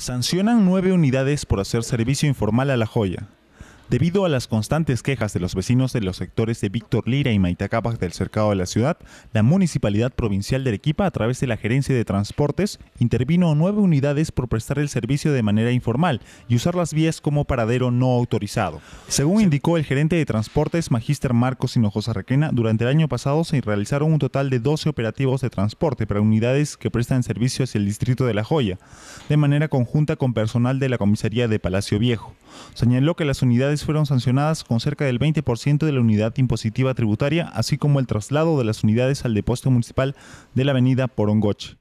sancionan nueve unidades por hacer servicio informal a La Joya. Debido a las constantes quejas de los vecinos de los sectores de Víctor Lira y Maitacapac del cercado de la ciudad, la Municipalidad Provincial de Arequipa, a través de la Gerencia de Transportes, intervino nueve unidades por prestar el servicio de manera informal y usar las vías como paradero no autorizado. Según indicó el gerente de Transportes, Magíster Marcos Hinojosa Requena, durante el año pasado se realizaron un total de 12 operativos de transporte para unidades que prestan servicio hacia el distrito de La Joya, de manera conjunta con personal de la comisaría de Palacio Viejo. Señaló que las unidades fueron sancionadas con cerca del 20% de la unidad impositiva tributaria, así como el traslado de las unidades al depósito municipal de la avenida Porongoche.